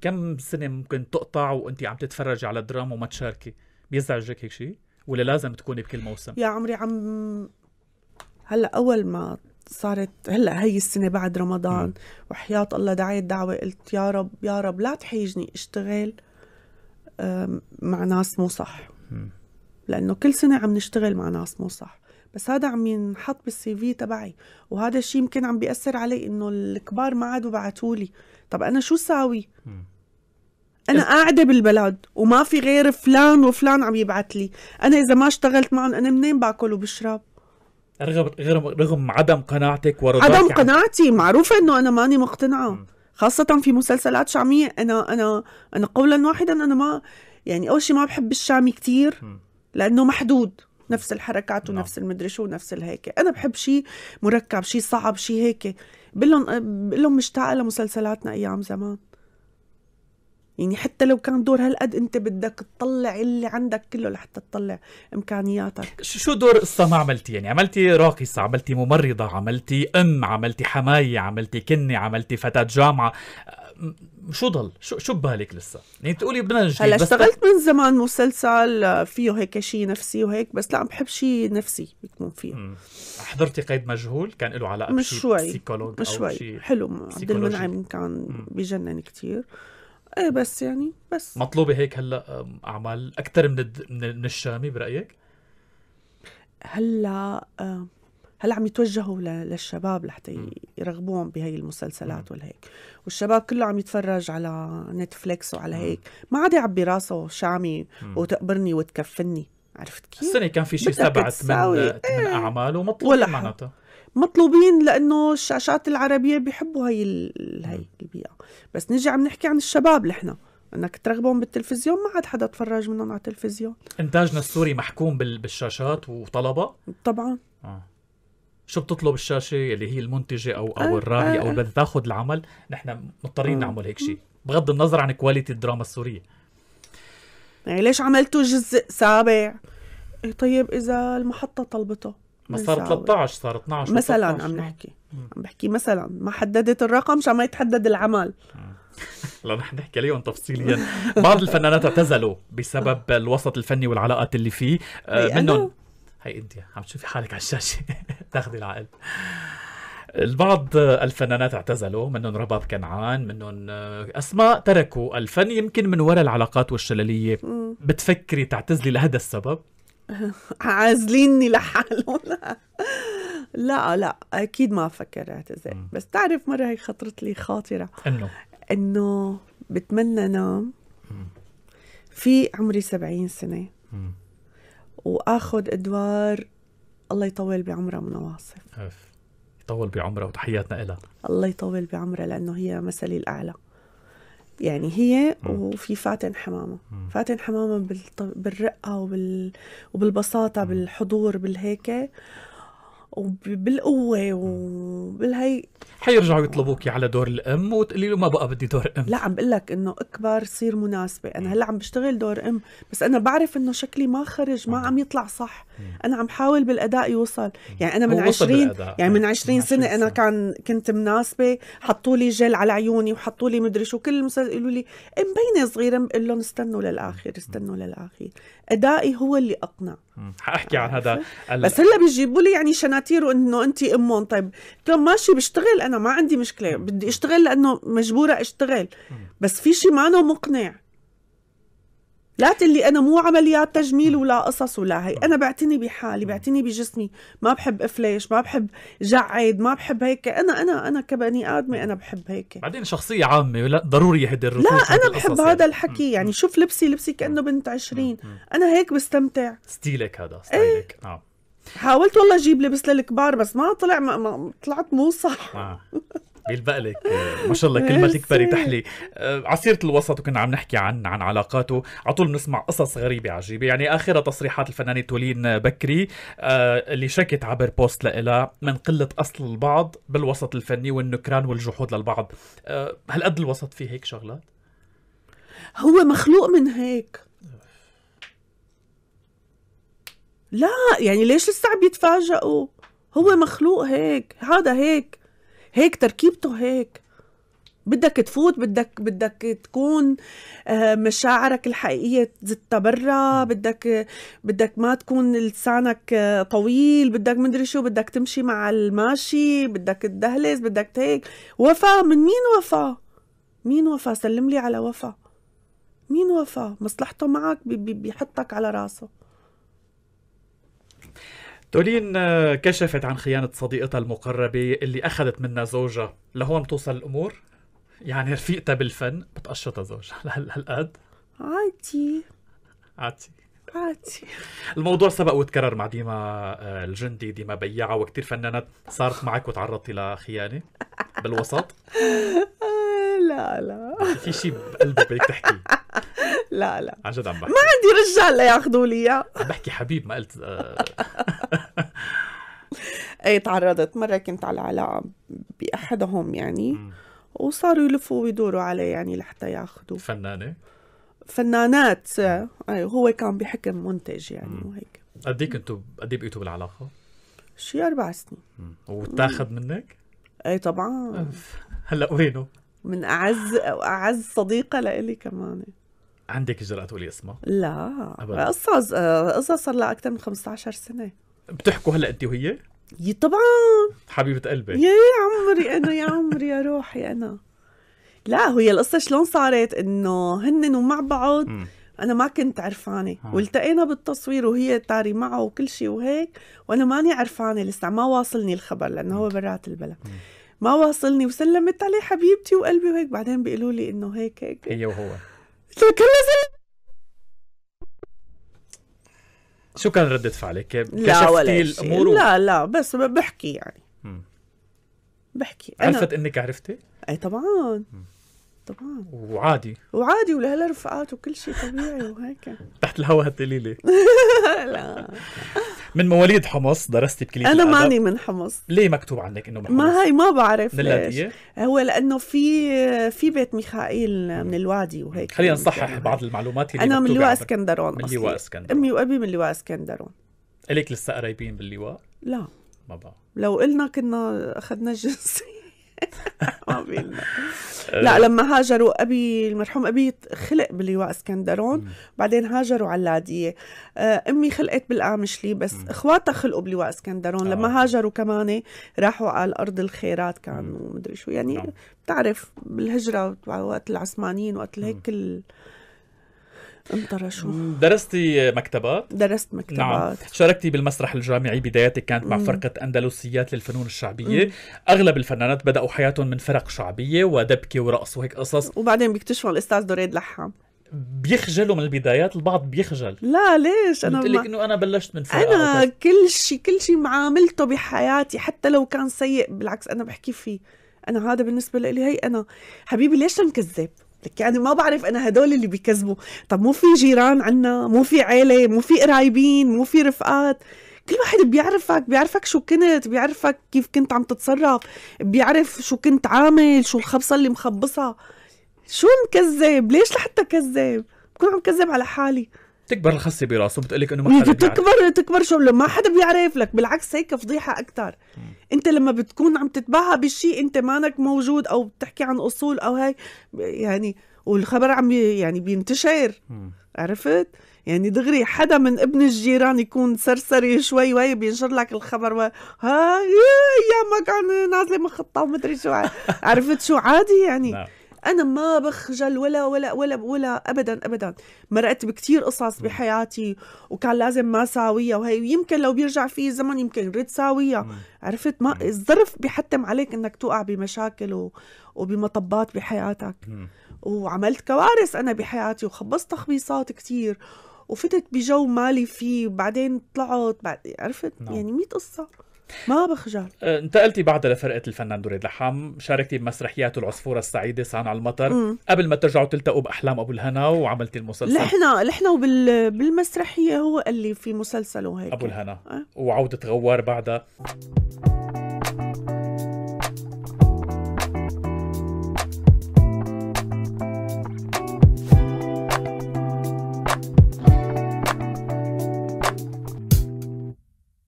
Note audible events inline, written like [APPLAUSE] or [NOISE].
كم سنه ممكن تقطع وانت عم تتفرجي على الدراما وما تشاركي بيزعجك هيك شيء ولا لازم تكوني بكل موسم يا عمري عم هلا اول ما صارت هلا هي السنه بعد رمضان وحياه الله دعيت دعوه قلت يا رب يا رب لا تحيجني اشتغل مع ناس مو صح لانه كل سنه عم نشتغل مع ناس مو صح بس هذا عم ينحط بالسي في تبعي وهذا الشيء يمكن عم بياثر علي انه الكبار ما عادوا بعثوا لي طب انا شو ساوي انا إيه. قاعده بالبلد وما في غير فلان وفلان عم يبعث لي انا اذا ما اشتغلت معهم انا منين باكل وبشرب رغم رغم رغم عدم قناعتك ورضاك عدم يعني. قناعتي معروفه انه انا ماني مقتنعه خاصه في مسلسلات شعبيه انا انا انا قولا واحدا انا ما يعني اول شيء ما بحب الشامي كثير لانه محدود نفس الحركات نعم. ونفس المدري شو ونفس الهيك انا بحب شيء مركب شيء صعب شيء هيك بقول لهم بقول لهم مشتاقه لمسلسلاتنا ايام زمان يعني حتى لو كان دور هالقد انت بدك تطلع اللي عندك كله لحتى تطلع امكانياتك شو دور قصه ما عملتي يعني عملتي راقصه عملتي ممرضه عملتي ام عملتي حمايه عملتي كنه عملتي فتاه جامعه شو ضل شو شو ببالك لسه يعني تقولي بدنا نجديد هلا اشتغلت من زمان مسلسل آه، فيه هيك شيء نفسي وهيك بس لا بحب شيء نفسي يكون فيه مم. حضرتي قيد مجهول كان له علاقه مش شوي مش شوي حلو عبد المنعم كان بجنن كثير ايه بس يعني بس مطلوبه هيك هلا اعمال اكثر من الد... من الشامي برايك؟ هلا هلا عم يتوجهوا للشباب لحتى يرغبوهم بهي المسلسلات والهيك والشباب كله عم يتفرج على نتفليكس وعلى هيك ما عاد يعبي راسه شامي وتقبرني وتكفني عرفت كيف؟ السنه كان في شيء سبعة ثمان ثمان إيه. اعمال ومطلوب معناتها مطلوبين لانه الشاشات العربيه بيحبوا هي هاي البيئه بس نجي عم نحكي عن الشباب نحن انك ترغبهم بالتلفزيون ما عاد حدا تفرج منهم على التلفزيون انتاجنا السوري محكوم بالشاشات وطلبها طبعا آه. شو بتطلب الشاشه اللي هي المنتجه او او آه الراعي آه او اللي آه. تاخذ العمل نحن مضطرين آه. نعمل هيك شيء بغض النظر عن كواليتي الدراما السوريه يعني ليش عملتوا جزء سابع إيه، طيب اذا المحطه طلبته ما صار 13 صار 12 مثلا 13. عم نحكي عم بحكي مثلا ما حددت الرقم عشان ما يتحدد العمل [LAUGHS] لا رح نحكي عليهم تفصيليا بعض الفنانات اعتزلوا بسبب الوسط الفني والعلاقات اللي فيه آه، منهم هي انت عم تشوفي حالك على الشاشه [LAUGHS] تاخذي العقل البعض الفنانات اعتزلوا منهم رباب كنعان منهم آه، اسماء تركوا الفن يمكن من وراء العلاقات والشلليه بتفكري تعتزلي لهذا السبب عازليني لحالهم لا لا اكيد ما فكر اعتذر بس تعرف مره هي خطرت لي خاطره انه انه بتمنى نام في عمري سبعين سنه واخذ ادوار الله يطول بعمرها من واصف يطول بعمرها وتحياتنا لها الله يطول بعمرها لانه هي مثلي الاعلى يعني هي وفي فاتن حمامه فاتن حمامه بالرقه وبال وبالبساطه بالحضور بالهيك وبالقوه وبالهي حيرجعوا يطلبوكي على دور الام وتقولي له ما بقى بدي دور ام لا عم بقول لك انه اكبر صير مناسبه انا هلا عم بشتغل دور ام بس انا بعرف انه شكلي ما خرج ما عم يطلع صح انا عم حاول بالاداء يوصل يعني انا من 20 يعني من 20 سنه انا كان كنت مناسبه حطوا لي جل على عيوني وحطوا لي مدري شو كل المسلسل يقولوا لي مبينه صغيره بقول لهم استنوا للاخر استنوا للاخر ادائي هو اللي اقنع حاحكي عن هذا بس هلا بيجيبوا لي يعني شناتير وانه انت امهم طيب قلت طيب لهم ماشي بشتغل انا ما عندي مشكله بدي اشتغل لانه مجبوره اشتغل بس في شيء ما مقنع لا تقلي انا مو عمليات تجميل ولا قصص ولا هي انا بعتني بحالي بعتني بجسمي ما بحب افليش ما بحب جعد ما بحب هيك انا انا انا كبني ادمه انا بحب هيك بعدين شخصيه عامه لا ضروري هدي لا انا بحب هذا يعني. الحكي يعني شوف لبسي لبسي كانه بنت عشرين انا هيك بستمتع ستيلك هذا إيه. ستايلك ايه. حاولت والله اجيب لبس للكبار بس ما طلع ما, ما طلعت مو صح آه. [LAUGHS] بيلبق لك آه، ما شاء الله كل ما تكبري تحلي آه، عصيرة الوسط وكنا عم نحكي عن عن علاقاته على طول بنسمع قصص غريبة عجيبة يعني آخرها تصريحات الفنانة تولين بكري آه، اللي شكت عبر بوست لها من قلة أصل البعض بالوسط الفني والنكران والجحود للبعض هل قد الوسط فيه هيك شغلات؟ هو مخلوق من هيك لا يعني ليش لسه عم يتفاجئوا هو مخلوق هيك هذا هيك هيك تركيبته هيك بدك تفوت بدك بدك تكون آه، مشاعرك الحقيقيه زتها برا بدك بدك ما تكون لسانك آه، طويل بدك مدري شو بدك تمشي مع الماشي بدك تدهلز بدك هيك وفاء من مين وفاء مين وفاء سلم لي على وفاء مين وفاء مصلحته معك بيحطك على راسه تولين آه، كشفت عن خيانة صديقتها المقربة اللي أخذت منها زوجها لهون بتوصل الأمور يعني رفيقتها بالفن بتقشطها زوجها [LAUGHS] لهالقد عادي عادي عادي الموضوع سبق وتكرر مع ديما آه، الجندي ديما بياعة وكتير فنانات صارت معك وتعرضتي لخيانة بالوسط [LAUGHS] لا لا في شيء بقلبك بدك تحكي لا لا عن جد عم بحكي ما عندي رجال لياخذوا لي اياه عم بحكي حبيب ما قلت آه. ايه تعرضت مرة كنت على علاقة بأحدهم يعني وصاروا يلفوا ويدوروا عليه يعني لحتى ياخذوا فنانة؟ فنانات أي هو كان بحكم منتج يعني وهيك قد ايه كنتوا قد ايه بقيتوا بالعلاقة؟ شي أربع سنين وتاخذ منك؟ ايه طبعا هلا وينه؟ من أعز أعز صديقة لإلي كمان عندك جرأة تقولي اسمها؟ لا قصة آه، قصة صار لها أكثر من 15 سنة بتحكوا هلا أنت وهي؟ طبعا حبيبة قلبي يا عمري انا يا عمري يا روحي انا لا هي القصة شلون صارت انه هن ومع بعض م. انا ما كنت عرفانه آه. والتقينا بالتصوير وهي تاري معه وكل شيء وهيك وانا ماني عرفانه لسه ما واصلني الخبر لانه هو برات البلد م. ما واصلني وسلمت عليه حبيبتي وقلبي وهيك بعدين بيقولوا لي انه هيك هيك هي وهو سلمت شو كان ردة فعلك؟ لا ولا الامور و... لا لا بس بحكي يعني بحكي أنا... عرفت انك عرفتي؟ اي طبعا طبعا وعادي وعادي ولهلا رفقات وكل شيء طبيعي وهيك تحت الهواء هالدليلة [LAUGHS] لا [LAUGHS] من مواليد حمص درستي بكليه انا ماني من حمص ليه مكتوب عنك انه من حمص؟ ما هي ما بعرف ليش هو لانه في في بيت ميخائيل من الوادي وهيك خلينا نصحح بعض المعلومات اللي انا من لواء اسكندرون من لواء اسكندرون امي وابي من لواء اسكندرون الك لسه قريبين باللواء؟ لا ما بقى لو قلنا كنا اخذنا الجنسيه [LAUGHS] ما بينا آه. لا لما هاجروا ابي المرحوم ابي خلق بلواء اسكندرون بعدين هاجروا على اللاديه آه، امي خلقت بالقامشلي بس اخواتها خلقوا بلواء اسكندرون لما آه. هاجروا كمان راحوا على ارض الخيرات كانوا مدري شو يعني نعم. بتعرف بالهجره وقت العثمانيين وقت هيك انطر اشوف درستي مكتبات؟ درست مكتبات نعم شاركتي بالمسرح الجامعي بداياتك كانت مع فرقة أندلسيات للفنون الشعبية مم. أغلب الفنانات بدأوا حياتهم من فرق شعبية ودبكة ورقص وهيك قصص وبعدين بيكتشفوا الأستاذ دوريد لحام بيخجلوا من البدايات البعض بيخجل لا ليش انا بقول لك انه انا بلشت من فرقه انا كل شيء كل شيء معاملته بحياتي حتى لو كان سيء بالعكس انا بحكي فيه انا هذا بالنسبه لي هي انا حبيبي ليش انكذب لك يعني ما بعرف انا هدول اللي بيكذبوا طب مو في جيران عنا مو في عيله مو في قرايبين مو في رفقات كل واحد بيعرفك بيعرفك شو كنت بيعرفك كيف كنت عم تتصرف بيعرف شو كنت عامل شو الخبصه اللي مخبصها شو مكذب ليش لحتى كذب بكون عم كذب على حالي بتكبر الخصي براسه بتقلك انه ما حدا بتكبر تكبر شو ما حدا بيعرف لك بالعكس هيك فضيحه اكثر انت لما بتكون عم تتباهى بشيء انت مانك موجود او بتحكي عن اصول او هاي يعني والخبر عم يعني بينتشر عرفت يعني دغري حدا من ابن الجيران يكون سرسري شوي وهي بينشر لك الخبر و... ها يا ما كان نازله مخطه ومدري شو [LAUGHS] عرفت شو عادي يعني نعم. انا ما بخجل ولا ولا ولا ولا ابدا ابدا مرقت بكثير قصص بحياتي وكان لازم ما ساويها وهي ويمكن لو بيرجع في الزمن يمكن رد ساويها عرفت ما الظرف بيحتم عليك انك توقع بمشاكل و... وبمطبات بحياتك وعملت كوارث انا بحياتي وخبصت تخبيصات كثير وفتت بجو مالي فيه وبعدين طلعت بعد عرفت نعم. يعني 100 قصه ما بخجل أه، انتقلتي بعدها لفرقه الفنان دريد لحام شاركتي بمسرحيات العصفوره السعيده صانع المطر مم. قبل ما ترجعوا تلتقوا باحلام ابو الهنا وعملتي المسلسل لحنا لحنا وبال... بالمسرحيه هو قال لي في مسلسل وهيك ابو الهنا أه؟ وعوده غوار بعدها